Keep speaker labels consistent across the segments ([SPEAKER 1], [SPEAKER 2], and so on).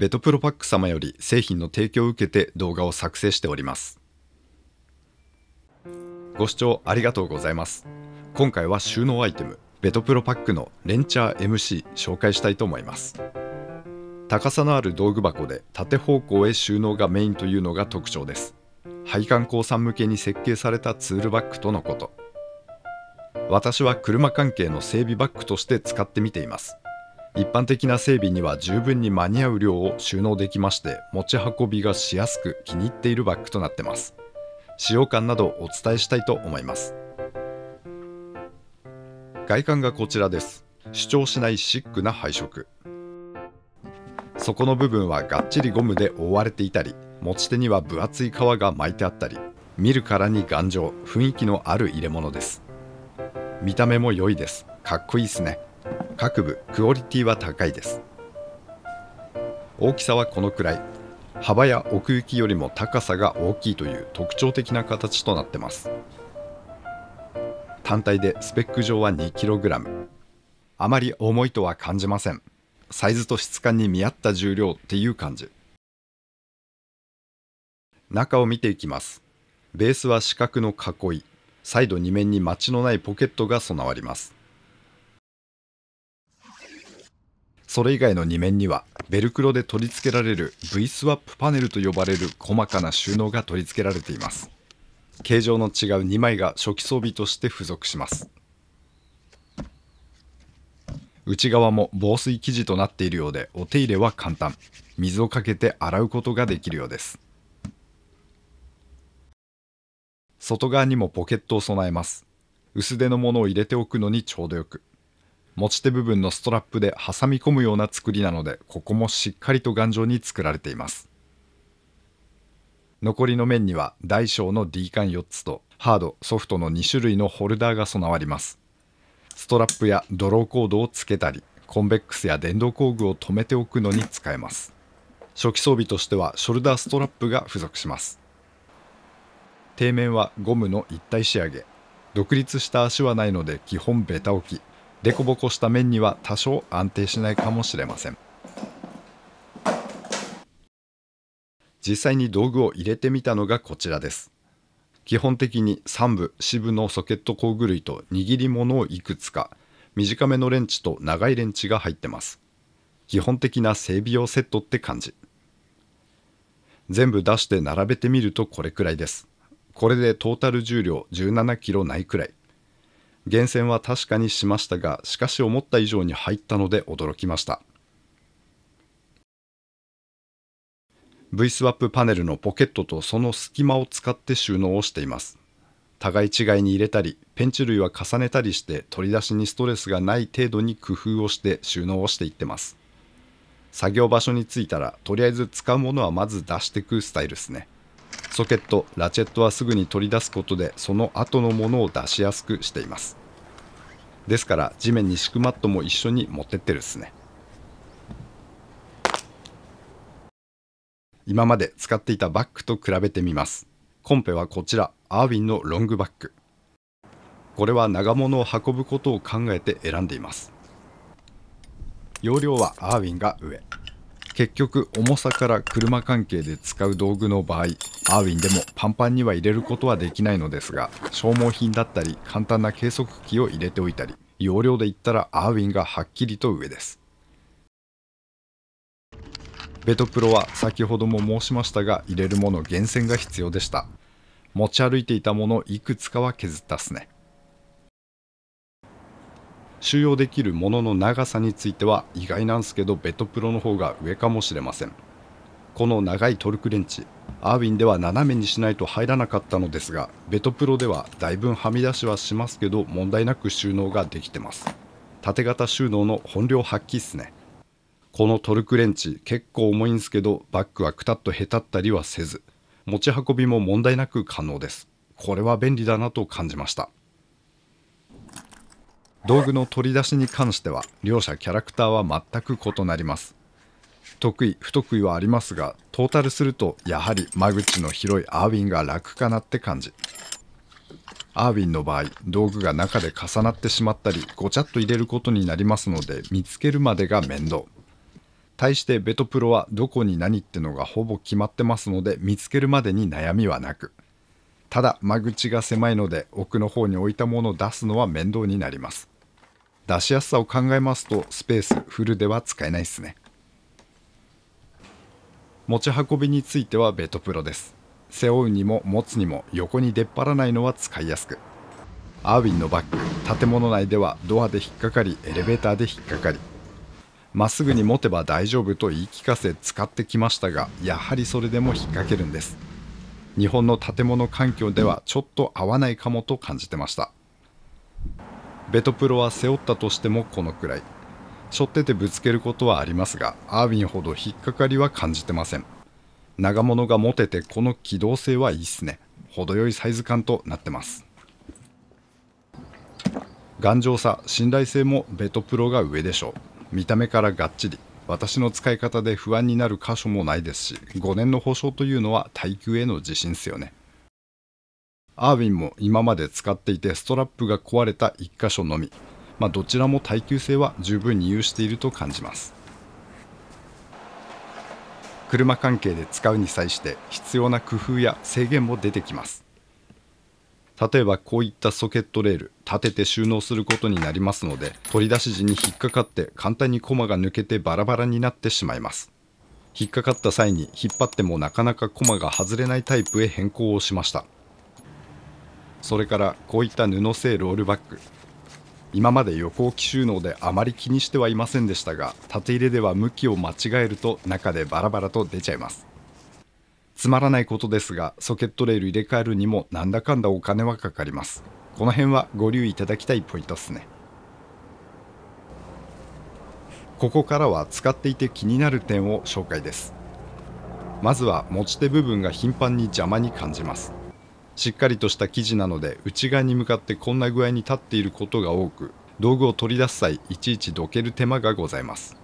[SPEAKER 1] ベトプロパック様より製品の提供を受けて動画を作成しております。ご視聴ありがとうございます。今回は収納アイテム、ベトプロパックのレンチャー MC 紹介したいと思います。高さのある道具箱で縦方向へ収納がメインというのが特徴です。配管工さん向けに設計されたツールバッグとのこと。私は車関係の整備バッグとして使ってみています。一般的な整備には十分に間に合う量を収納できまして持ち運びがしやすく気に入っているバッグとなってます使用感などお伝えしたいと思います外観がこちらです主張しないシックな配色底の部分はがっちりゴムで覆われていたり持ち手には分厚い革が巻いてあったり見るからに頑丈雰囲気のある入れ物です見た目も良いですかっこいいですね各部クオリティは高いです大きさはこのくらい幅や奥行きよりも高さが大きいという特徴的な形となってます単体でスペック上は 2kg あまり重いとは感じませんサイズと質感に見合った重量っていう感じ中を見ていきますベースは四角の囲いサイド2面にマちのないポケットが備わりますそれ以外の2面にはベルクロで取り付けられる V スワップパネルと呼ばれる細かな収納が取り付けられています形状の違う2枚が初期装備として付属します内側も防水生地となっているようでお手入れは簡単水をかけて洗うことができるようです外側にもポケットを備えます薄手のものを入れておくのにちょうどよく持ち手部分のストラップで挟み込むような作りなのでここもしっかりと頑丈に作られています残りの面には大小の D 缶4つとハードソフトの2種類のホルダーが備わりますストラップやドローコードをつけたりコンベックスや電動工具を止めておくのに使えます初期装備としてはショルダーストラップが付属します底面はゴムの一体仕上げ独立した足はないので基本ベタ置き凸凹した面には多少安定しないかもしれません実際に道具を入れてみたのがこちらです基本的に3部4部のソケット工具類と握り物をいくつか短めのレンチと長いレンチが入ってます基本的な整備用セットって感じ全部出して並べてみるとこれくらいですこれでトータル重量1 7キロないくらい厳選は確かにしましたが、しかし思った以上に入ったので驚きました。v スワップパネルのポケットとその隙間を使って収納をしています。互い違いに入れたり、ペンチ類は重ねたりして取り出しにストレスがない程度に工夫をして収納をしていってます。作業場所に着いたら、とりあえず使うものはまず出してくスタイルですね。ソケット、ラチェットはすぐに取り出すことで、その後のものを出しやすくしています。ですから地面に敷くマットも一緒に持ってってるっすね今まで使っていたバッグと比べてみますコンペはこちらアーウィンのロングバッグこれは長物を運ぶことを考えて選んでいます容量はアーウィンが上結局重さから車関係で使う道具の場合アーウィンでもパンパンには入れることはできないのですが消耗品だったり簡単な計測器を入れておいたり容量で言ったらアーウィンがはっきりと上ですベトプロは先ほども申しましたが入れるもの厳選が必要でした持ち歩いていたものいくつかは削ったっすね収容できるものの長さについては意外なんすけどベトプロの方が上かもしれませんこの長いトルクレンチアーウィンでは斜めにしないと入らなかったのですがベトプロではだいぶはみ出しはしますけど問題なく収納ができてます縦型収納の本領発揮っすねこのトルクレンチ結構重いんすけどバッグはくたっとへたったりはせず持ち運びも問題なく可能ですこれは便利だなと感じました道具の取り出しに関しては両者キャラクターは全く異なります得意不得意はありますがトータルするとやはり間口の広いアーウィンが楽かなって感じアーウィンの場合道具が中で重なってしまったりごちゃっと入れることになりますので見つけるまでが面倒対してベトプロはどこに何ってのがほぼ決まってますので見つけるまでに悩みはなくただ間口が狭いので奥の方に置いたものを出すのは面倒になります出しやすさを考えますとスペースフルでは使えないですね持ち運びについてはベトプロです背負うにも持つにも横に出っ張らないのは使いやすくアーウィンのバッグ建物内ではドアで引っかかりエレベーターで引っかかりまっすぐに持てば大丈夫と言い聞かせ使ってきましたがやはりそれでも引っ掛けるんです日本の建物環境ではちょっと合わないかもと感じてましたベトプロは背負ったとしてもこのくらい背負っててぶつけることはありますがアーウィンほど引っかかりは感じてません長物が持ててこの機動性はいいっすね程よいサイズ感となってます頑丈さ信頼性もベトプロが上でしょう見た目からがっちり私の使い方で不安になる箇所もないですし、5年の保証というのは耐久への自信ですよね。アーウィンも今まで使っていてストラップが壊れた1箇所のみ、まあ、どちらも耐久性は十分に有していると感じます。車関係で使うに際して必要な工夫や制限も出てきます。例えばこういったソケットレール立てて収納することになりますので取り出し時に引っかかって簡単にコマが抜けてバラバラになってしまいます引っかかった際に引っ張ってもなかなかコマが外れないタイプへ変更をしましたそれからこういった布製ロールバッグ今まで横置き収納であまり気にしてはいませんでしたが縦入れでは向きを間違えると中でバラバラと出ちゃいますつまらないことですがソケットレール入れ替えるにもなんだかんだお金はかかりますこの辺はご留意いただきたいポイントっすねここからは使っていて気になる点を紹介ですまずは持ち手部分が頻繁に邪魔に感じますしっかりとした生地なので内側に向かってこんな具合に立っていることが多く道具を取り出す際いちいちどける手間がございます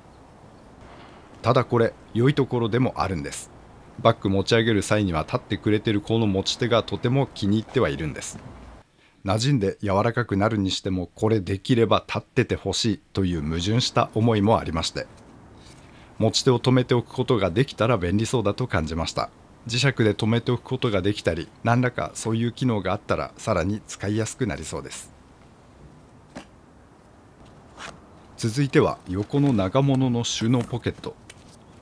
[SPEAKER 1] ただこれ良いところでもあるんですバッグ持ち上げる際には立ってくれてるこの持ち手がとても気に入ってはいるんです馴染んで柔らかくなるにしてもこれできれば立っててほしいという矛盾した思いもありまして持ち手を止めておくことができたら便利そうだと感じました磁石で止めておくことができたり何らかそういう機能があったらさらに使いやすくなりそうです続いては横の長物の収納ポケット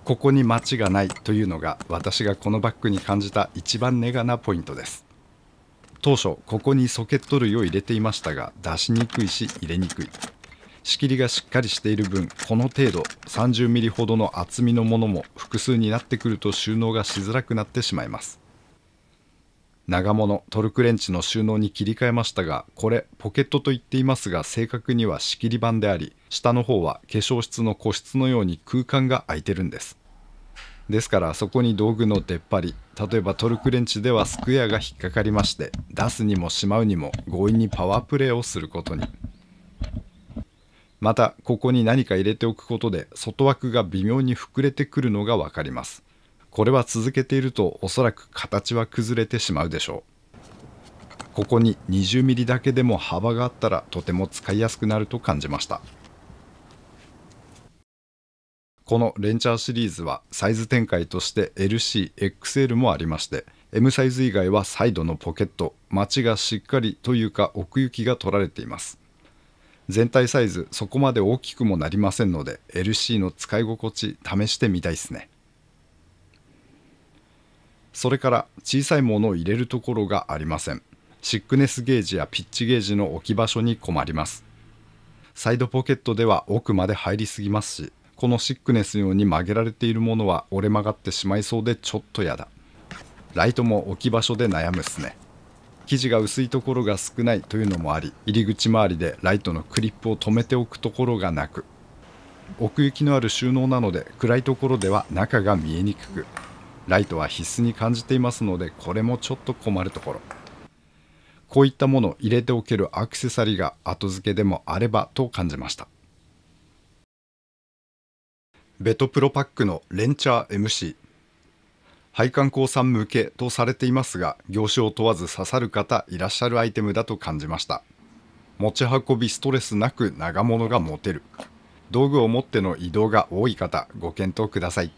[SPEAKER 1] ここに間違がないというのが私がこのバッグに感じた一番ネガなポイントです当初ここにソケット類を入れていましたが出しにくいし入れにくい仕切りがしっかりしている分この程度3 0ミリほどの厚みのものも複数になってくると収納がしづらくなってしまいます長物トルクレンチの収納に切り替えましたがこれポケットと言っていますが正確には仕切り板であり下の方は化粧室の個室のように空間が空いてるんですですからそこに道具の出っ張り例えばトルクレンチではスクエアが引っかかりまして出すにもしまうにも強引にパワープレイをすることにまたここに何か入れておくことで外枠が微妙に膨れてくるのが分かりますこれは続けているとおそらく形は崩れてしまうでしょうここに2 0ミリだけでも幅があったらとても使いやすくなると感じましたこのレンチャーシリーズはサイズ展開として LCXL もありまして M サイズ以外はサイドのポケットマチがしっかりというか奥行きが取られています全体サイズそこまで大きくもなりませんので LC の使い心地試してみたいですねそれから小さいものを入れるところがありませんシックネスゲージやピッチゲージの置き場所に困りますサイドポケットでは奥まで入りすぎますしこのシックネス用に曲げられているものは折れ曲がってしまいそうでちょっとやだライトも置き場所で悩むっすね生地が薄いところが少ないというのもあり入り口周りでライトのクリップを止めておくところがなく奥行きのある収納なので暗いところでは中が見えにくくライトは必須に感じていますのでこれもちょっと困るところこういったものを入れておけるアクセサリーが後付けでもあればと感じましたベトプロパックのレンチャー MC 配管工さん向けとされていますが業種を問わず刺さる方いらっしゃるアイテムだと感じました持ち運びストレスなく長物が持てる道具を持っての移動が多い方ご検討ください。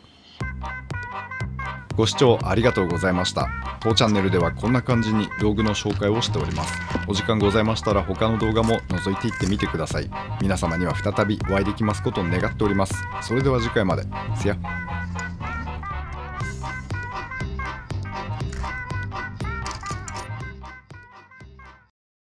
[SPEAKER 1] ご視聴ありがとうございました。当チャンネルではこんな感じに道具の紹介をしております。お時間ございましたら他の動画も覗いていってみてください。皆様には再びお会いできますことを願っております。それでは次回まで。せや。